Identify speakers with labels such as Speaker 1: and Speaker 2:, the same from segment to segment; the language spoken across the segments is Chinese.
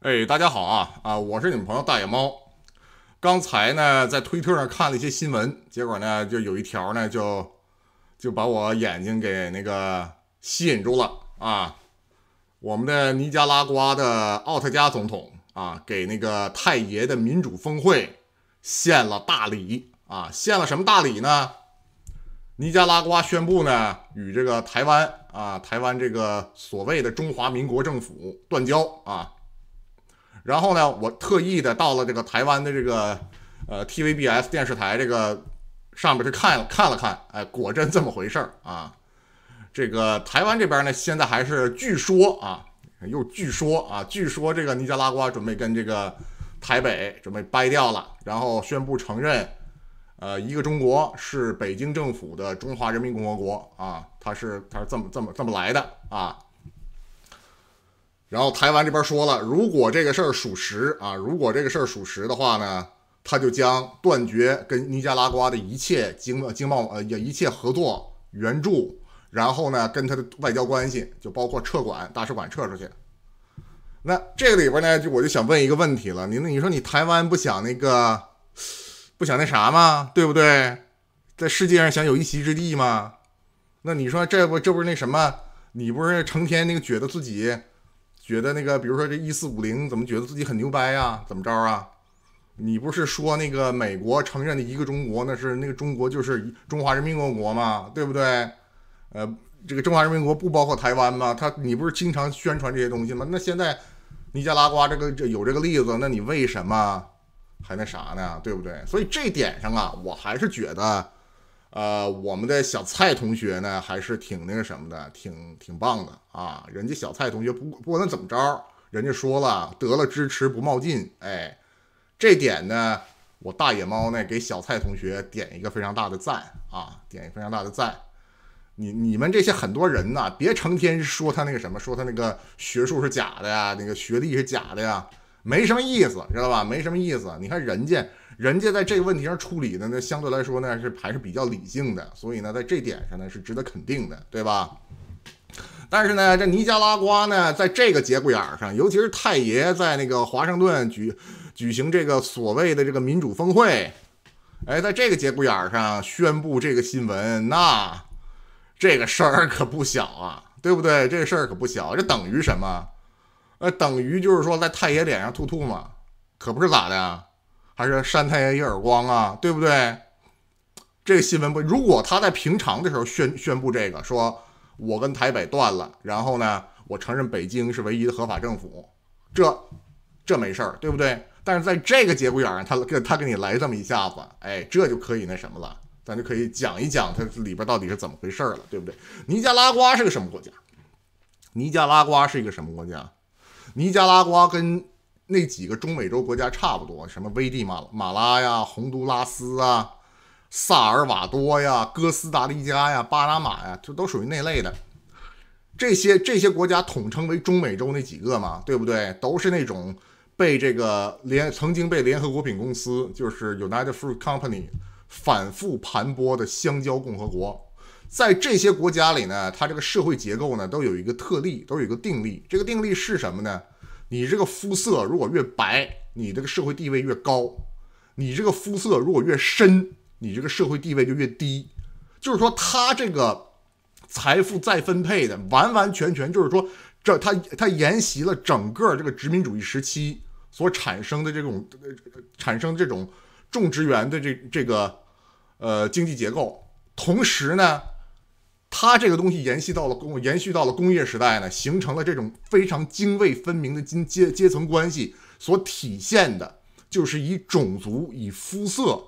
Speaker 1: 哎，大家好啊啊！我是你们朋友大野猫。刚才呢，在推特上看了一些新闻，结果呢，就有一条呢，就就把我眼睛给那个吸引住了啊。我们的尼加拉瓜的奥特加总统啊，给那个太爷的民主峰会献了大礼啊！献了什么大礼呢？尼加拉瓜宣布呢，与这个台湾啊，台湾这个所谓的中华民国政府断交啊。然后呢，我特意的到了这个台湾的这个呃 TVBS 电视台这个上面去看了看了看，哎，果真这么回事儿啊！这个台湾这边呢，现在还是据说啊，又据说啊，据说这个尼加拉瓜准备跟这个台北准备掰掉了，然后宣布承认，呃，一个中国是北京政府的中华人民共和国啊，它是它是这么这么这么来的啊。然后台湾这边说了，如果这个事儿属实啊，如果这个事儿属实的话呢，他就将断绝跟尼加拉瓜的一切经经贸呃也一切合作援助，然后呢跟他的外交关系就包括撤馆大使馆撤出去。那这个里边呢，就我就想问一个问题了，你那你说你台湾不想那个不想那啥吗？对不对？在世界上想有一席之地吗？那你说这不这不是那什么？你不是成天那个觉得自己？觉得那个，比如说这一四五零，怎么觉得自己很牛掰呀？怎么着啊？你不是说那个美国承认的一个中国，那是那个中国就是中华人民共和国嘛，对不对？呃，这个中华人民共和国不包括台湾吗？他，你不是经常宣传这些东西吗？那现在尼加拉瓜这个这有这个例子，那你为什么还那啥呢？对不对？所以这点上啊，我还是觉得。呃，我们的小蔡同学呢，还是挺那个什么的，挺挺棒的啊。人家小蔡同学不，不管怎么着，人家说了，得了支持不冒进，哎，这点呢，我大野猫呢给小蔡同学点一个非常大的赞啊，点一个非常大的赞。你你们这些很多人呢，别成天说他那个什么，说他那个学术是假的呀，那个学历是假的呀，没什么意思，知道吧？没什么意思。你看人家。人家在这个问题上处理的呢，相对来说呢是还是比较理性的，所以呢在这点上呢是值得肯定的，对吧？但是呢这尼加拉瓜呢在这个节骨眼上，尤其是太爷在那个华盛顿举举行这个所谓的这个民主峰会，哎，在这个节骨眼上宣布这个新闻，那这个事儿可不小啊，对不对？这个、事儿可不小，这等于什么？呃，等于就是说在太爷脸上吐吐嘛，可不是咋的？还是扇太阳一耳光啊，对不对？这个新闻不，如果他在平常的时候宣宣布这个，说我跟台北断了，然后呢，我承认北京是唯一的合法政府，这这没事儿，对不对？但是在这个节骨眼上，他给他给你来这么一下子，哎，这就可以那什么了，咱就可以讲一讲它里边到底是怎么回事了，对不对？尼加拉瓜是个什么国家？尼加拉瓜是一个什么国家？尼加拉瓜跟那几个中美洲国家差不多，什么危地马马拉呀、洪都拉斯啊、萨尔瓦多呀、哥斯达黎加呀、巴拿马呀，这都属于那类的。这些这些国家统称为中美洲那几个嘛，对不对？都是那种被这个联曾经被联合国品公司就是 United Fruit Company 反复盘剥的香蕉共和国。在这些国家里呢，它这个社会结构呢都有一个特例，都有一个定例。这个定例是什么呢？你这个肤色如果越白，你这个社会地位越高；你这个肤色如果越深，你这个社会地位就越低。就是说，他这个财富再分配的完完全全就是说，这他他沿袭了整个这个殖民主义时期所产生的这种产生这种种植园的这这个呃经济结构，同时呢。它这个东西延续到了工延续到了工业时代呢，形成了这种非常泾渭分明的阶阶阶层关系，所体现的，就是以种族、以肤色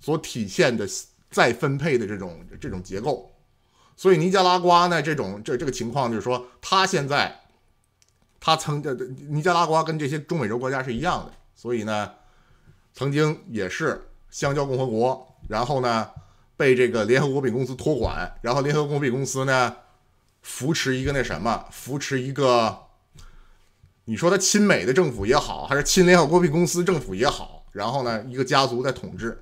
Speaker 1: 所体现的再分配的这种这种结构。所以尼加拉瓜呢，这种这这个情况就是说，它现在它曾这尼加拉瓜跟这些中美洲国家是一样的，所以呢，曾经也是香蕉共和国，然后呢。被这个联合国品公司托管，然后联合国品公司呢扶持一个那什么，扶持一个，你说他亲美的政府也好，还是亲联合国品公司政府也好，然后呢一个家族在统治，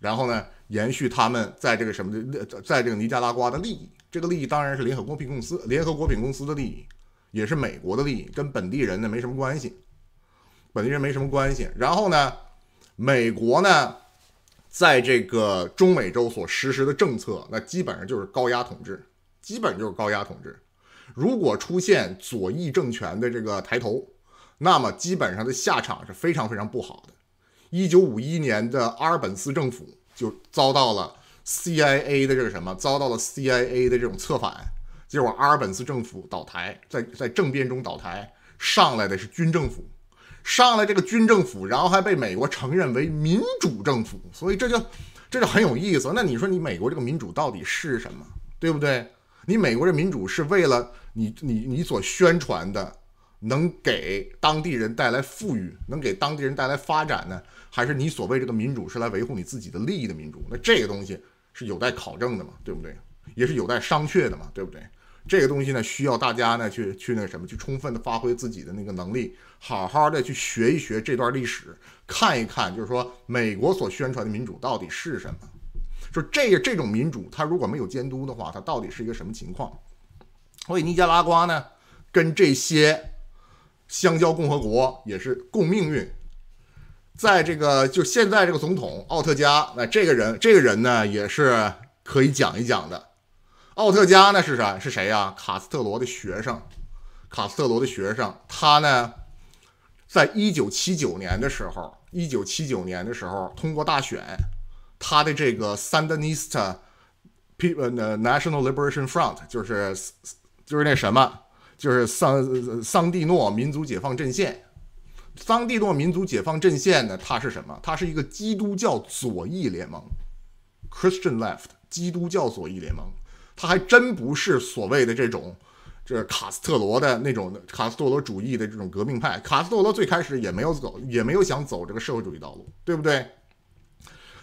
Speaker 1: 然后呢延续他们在这个什么的，在这个尼加拉瓜的利益，这个利益当然是联合国品公司、联合国品公司的利益，也是美国的利益，跟本地人呢没什么关系，本地人没什么关系。然后呢，美国呢？在这个中美洲所实施的政策，那基本上就是高压统治，基本就是高压统治。如果出现左翼政权的这个抬头，那么基本上的下场是非常非常不好的。一九五一年的阿尔本斯政府就遭到了 CIA 的这个什么，遭到了 CIA 的这种策反，结果阿尔本斯政府倒台，在在政变中倒台，上来的是军政府。上了这个军政府，然后还被美国承认为民主政府，所以这就这就很有意思。那你说你美国这个民主到底是什么，对不对？你美国这民主是为了你你你所宣传的能给当地人带来富裕，能给当地人带来发展呢，还是你所谓这个民主是来维护你自己的利益的民主？那这个东西是有待考证的嘛，对不对？也是有待商榷的嘛，对不对？这个东西呢，需要大家呢去去那什么，去充分的发挥自己的那个能力，好好的去学一学这段历史，看一看，就是说美国所宣传的民主到底是什么？就这这这种民主，它如果没有监督的话，它到底是一个什么情况？所以尼加拉瓜呢，跟这些香蕉共和国也是共命运。在这个就现在这个总统奥特加，那这个人，这个人呢，也是可以讲一讲的。奥特加呢是啥？是谁呀？卡斯特罗的学生，卡斯特罗的学生，他呢，在一九七九年的时候，一九七九年的时候通过大选，他的这个 Sandinista National Liberation Front 就是就是那什么，就是桑桑蒂诺民族解放阵线，桑蒂诺民族解放阵线呢，它是什么？它是一个基督教左翼联盟，Christian Left，基督教左翼联盟。他还真不是所谓的这种，就是卡斯特罗的那种卡斯特罗主义的这种革命派。卡斯特罗最开始也没有走，也没有想走这个社会主义道路，对不对？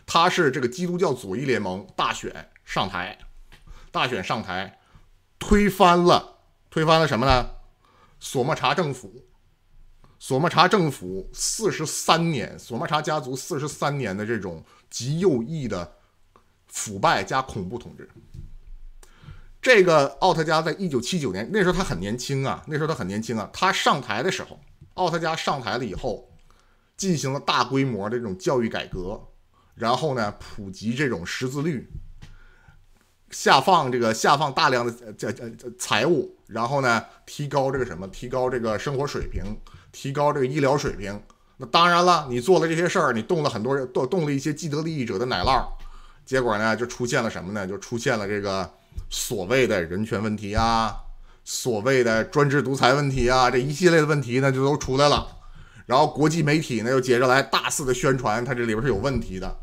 Speaker 1: 他是这个基督教左翼联盟大选上台，大选上台推翻了推翻了什么呢？索莫查政府，索莫查政府四十三年，索莫查家族四十三年的这种极右翼的腐败加恐怖统治。这个奥特加在一九七九年那时候他很年轻啊，那时候他很年轻啊。他上台的时候，奥特加上台了以后，进行了大规模的这种教育改革，然后呢，普及这种识字率，下放这个下放大量的这这财务，然后呢，提高这个什么，提高这个生活水平，提高这个医疗水平。那当然了，你做了这些事儿，你动了很多人，动动了一些既得利益者的奶酪，结果呢，就出现了什么呢？就出现了这个。所谓的人权问题啊，所谓的专制独裁问题啊，这一系列的问题呢就都出来了。然后国际媒体呢又接着来大肆的宣传，它这里边是有问题的。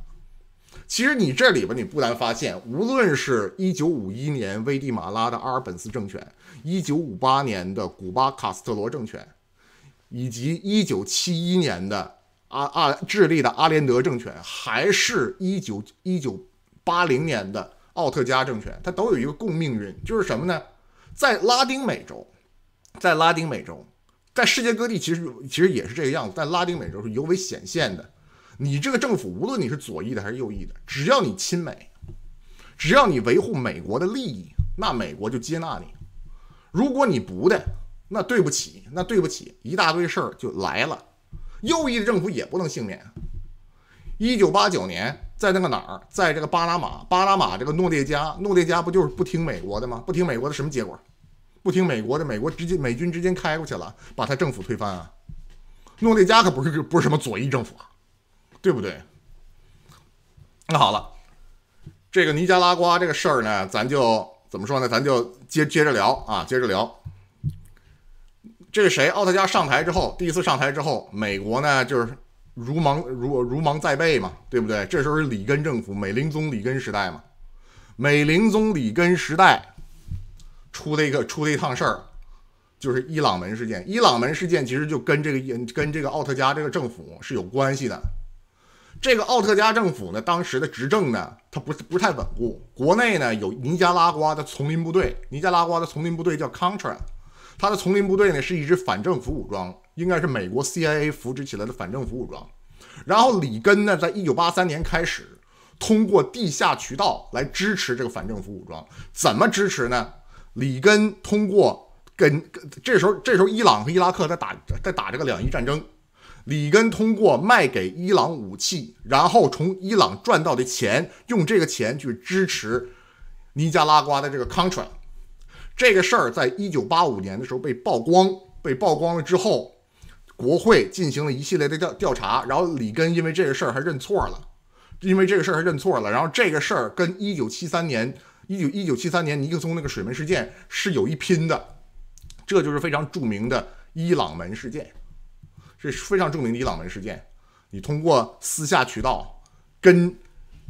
Speaker 1: 其实你这里边你不难发现，无论是一九五一年危地马拉的阿尔本斯政权，一九五八年的古巴卡斯特罗政权，以及一九七一年的阿阿智利的阿连德政权，还是一九一九八零年的。奥特加政权，它都有一个共命运，就是什么呢？在拉丁美洲，在拉丁美洲，在世界各地，其实其实也是这个样子，在拉丁美洲是尤为显现的。你这个政府，无论你是左翼的还是右翼的，只要你亲美，只要你维护美国的利益，那美国就接纳你。如果你不的，那对不起，那对不起，一大堆事儿就来了。右翼的政府也不能幸免。一九八九年。在那个哪儿，在这个巴拿马，巴拿马这个诺列加，诺列加不就是不听美国的吗？不听美国的什么结果？不听美国的，美国直接美军直接开过去了，把他政府推翻啊！诺列加可不是不是什么左翼政府，对不对？那好了，这个尼加拉瓜这个事儿呢，咱就怎么说呢？咱就接接着聊啊，接着聊。这是谁？奥特加上台之后，第一次上台之后，美国呢就是。如芒如如芒在背嘛，对不对？这时候是里根政府，美林宗里根时代嘛。美林宗里根时代出的一个出的一趟事儿，就是伊朗门事件。伊朗门事件其实就跟这个跟这个奥特加这个政府是有关系的。这个奥特加政府呢，当时的执政呢，它不是不太稳固。国内呢有尼加拉瓜的丛林部队，尼加拉瓜的丛林部队叫 Contra，它的丛林部队呢是一支反政府武装。应该是美国 CIA 扶植起来的反政府武装，然后里根呢，在一九八三年开始通过地下渠道来支持这个反政府武装。怎么支持呢？里根通过跟这时候这时候伊朗和伊拉克在打在打这个两伊战争，里根通过卖给伊朗武器，然后从伊朗赚到的钱，用这个钱去支持尼加拉瓜的这个 Contra。这个事儿在一九八五年的时候被曝光，被曝光了之后。国会进行了一系列的调调查，然后里根因为这个事儿还认错了，因为这个事儿还认错了。然后这个事儿跟一九七三年一九一九七三年尼克松那个水门事件是有一拼的，这就是非常著名的伊朗门事件，这是非常著名的伊朗门事件。你通过私下渠道跟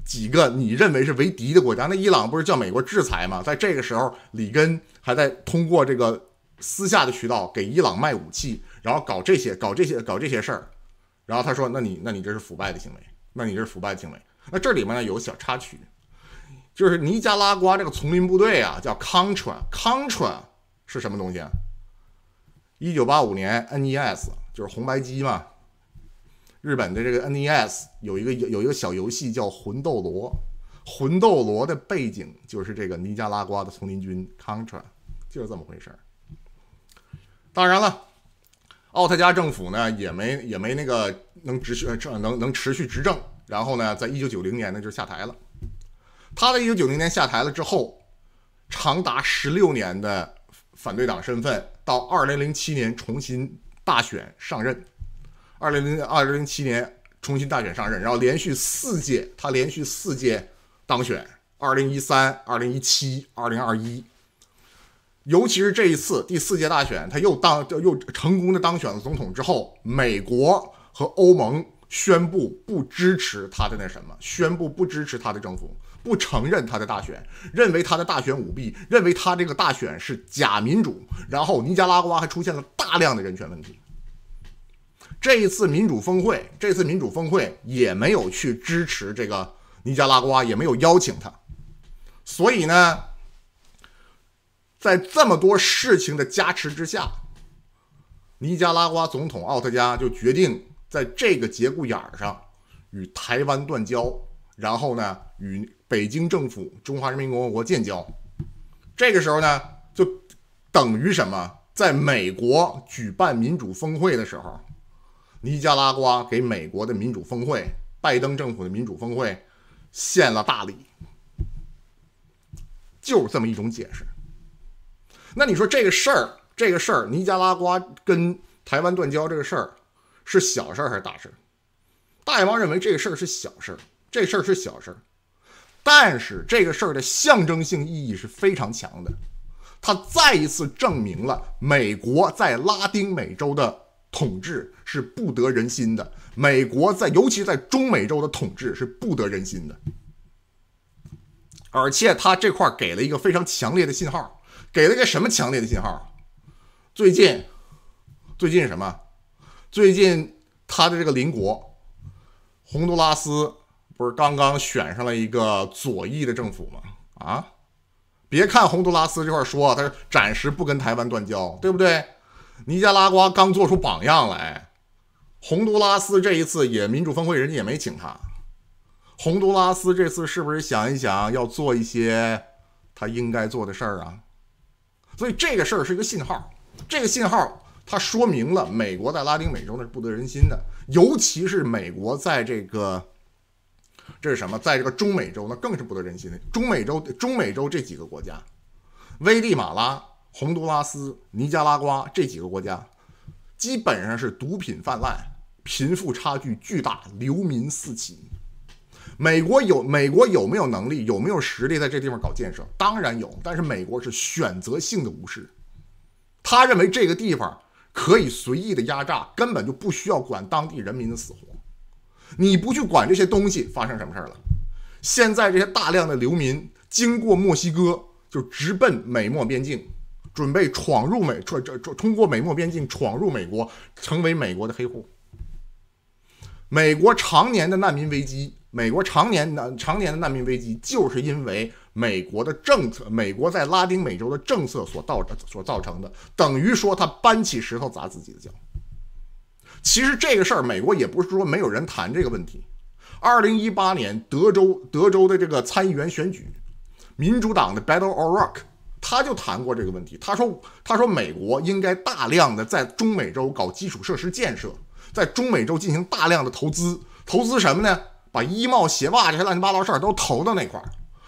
Speaker 1: 几个你认为是为敌的国家，那伊朗不是叫美国制裁吗？在这个时候，里根还在通过这个私下的渠道给伊朗卖武器。然后搞这些、搞这些、搞这些事儿，然后他说：“那你、那你这是腐败的行为，那你这是腐败的行为。”那这里面呢有小插曲，就是尼加拉瓜这个丛林部队啊，叫 Contra，Contra 是什么东西？一九八五年，NES 就是红白机嘛，日本的这个 NES 有一个有一个小游戏叫《魂斗罗》，魂斗罗的背景就是这个尼加拉瓜的丛林军 Contra，就是这么回事儿。当然了。奥特加政府呢，也没也没那个能持续政能能持续执政，然后呢，在一九九零年呢就下台了。他在一九九零年下台了之后，长达十六年的反对党身份，到二零零七年重新大选上任。二零零二零零七年重新大选上任，然后连续四届，他连续四届当选：二零一三、二零一七、二零二一。尤其是这一次第四届大选，他又当又成功的当选了总统之后，美国和欧盟宣布不支持他的那什么，宣布不支持他的政府，不承认他的大选，认为他的大选舞弊，认为他这个大选是假民主。然后尼加拉瓜还出现了大量的人权问题。这一次民主峰会，这次民主峰会也没有去支持这个尼加拉瓜，也没有邀请他，所以呢。在这么多事情的加持之下，尼加拉瓜总统奥特加就决定在这个节骨眼儿上与台湾断交，然后呢与北京政府中华人民共和国建交。这个时候呢，就等于什么？在美国举办民主峰会的时候，尼加拉瓜给美国的民主峰会、拜登政府的民主峰会献了大礼，就是这么一种解释。那你说这个事儿，这个事儿，尼加拉瓜跟台湾断交这个事儿，是小事儿还是大事？大眼王认为这个事儿是小事儿，这事儿是小事儿，但是这个事儿的象征性意义是非常强的。他再一次证明了美国在拉丁美洲的统治是不得人心的，美国在尤其在中美洲的统治是不得人心的。而且他这块给了一个非常强烈的信号。给了个什么强烈的信号？最近，最近什么？最近他的这个邻国洪都拉斯不是刚刚选上了一个左翼的政府吗？啊！别看洪都拉斯这块说他暂时不跟台湾断交，对不对？尼加拉瓜刚做出榜样来，洪都拉斯这一次也民主峰会，人家也没请他。洪都拉斯这次是不是想一想，要做一些他应该做的事儿啊？所以这个事儿是一个信号，这个信号它说明了美国在拉丁美洲那是不得人心的，尤其是美国在这个，这是什么，在这个中美洲那更是不得人心的。中美洲、中美洲这几个国家，危地马拉、洪都拉斯、尼加拉瓜这几个国家，基本上是毒品泛滥、贫富差距巨大、流民四起。美国有美国有没有能力、有没有实力在这地方搞建设？当然有，但是美国是选择性的无视。他认为这个地方可以随意的压榨，根本就不需要管当地人民的死活。你不去管这些东西，发生什么事儿了？现在这些大量的流民经过墨西哥，就直奔美墨边境，准备闯入美，闯闯闯，通过美墨边境闯入美国，成为美国的黑户。美国常年的难民危机。美国常年难常年的难民危机，就是因为美国的政策，美国在拉丁美洲的政策所造所造成的，等于说他搬起石头砸自己的脚。其实这个事儿，美国也不是说没有人谈这个问题。二零一八年德州德州的这个参议员选举，民主党的 Beto o r o c k 他就谈过这个问题，他说他说美国应该大量的在中美洲搞基础设施建设，在中美洲进行大量的投资，投资什么呢？把衣帽鞋袜这些乱七八糟事儿都投到那块儿，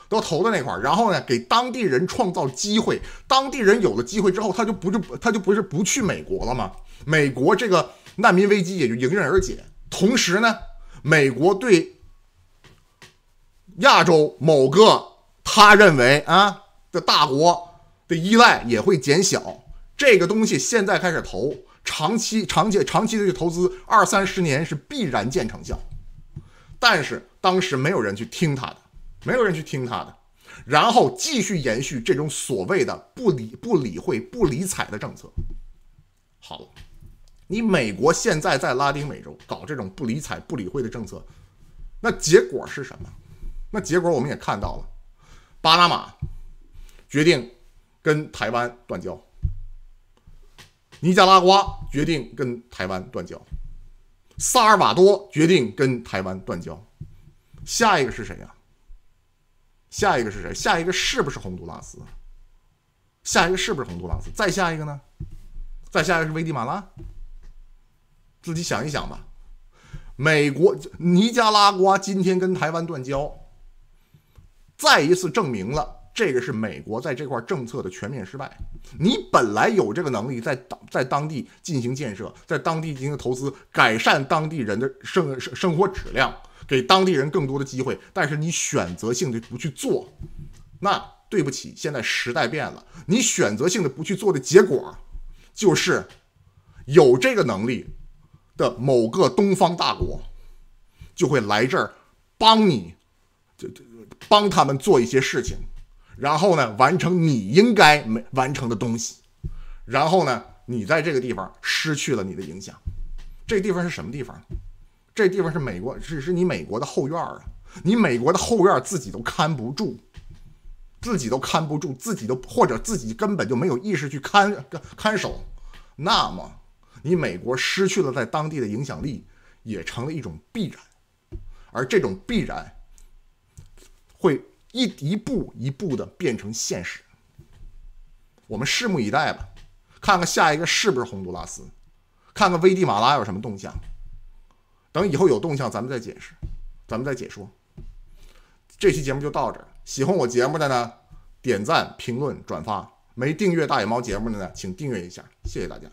Speaker 1: 都投到那块儿，然后呢，给当地人创造机会，当地人有了机会之后，他就不就他就不是不去美国了吗？美国这个难民危机也就迎刃而解。同时呢，美国对亚洲某个他认为啊的大国的依赖也会减小。这个东西现在开始投，长期长期长期的去投资，二三十年是必然见成效。但是当时没有人去听他的，没有人去听他的，然后继续延续这种所谓的不理、不理会、不理睬的政策。好，你美国现在在拉丁美洲搞这种不理睬、不理会的政策，那结果是什么？那结果我们也看到了，巴拿马决定跟台湾断交，尼加拉瓜决定跟台湾断交。萨尔瓦多决定跟台湾断交，下一个是谁呀？下一个是谁？下一个是不是洪都拉斯？下一个是不是洪都拉斯？再下一个呢？再下一个是危地马拉？自己想一想吧。美国尼加拉瓜今天跟台湾断交，再一次证明了。这个是美国在这块政策的全面失败。你本来有这个能力在当在当地进行建设，在当地进行投资，改善当地人的生生生活质量，给当地人更多的机会。但是你选择性的不去做，那对不起，现在时代变了，你选择性的不去做的结果，就是有这个能力的某个东方大国就会来这儿帮你，就就帮他们做一些事情。然后呢，完成你应该没完成的东西。然后呢，你在这个地方失去了你的影响。这地方是什么地方？这地方是美国，只是你美国的后院啊！你美国的后院自己都看不住，自己都看不住，自己都或者自己根本就没有意识去看看守。那么，你美国失去了在当地的影响力，也成了一种必然。而这种必然会。一一步一步的变成现实，我们拭目以待吧，看看下一个是不是洪都拉斯，看看危地马拉有什么动向，等以后有动向咱们再解释，咱们再解说。这期节目就到这儿，喜欢我节目的呢，点赞、评论、转发；没订阅大野猫节目的呢，请订阅一下，谢谢大家。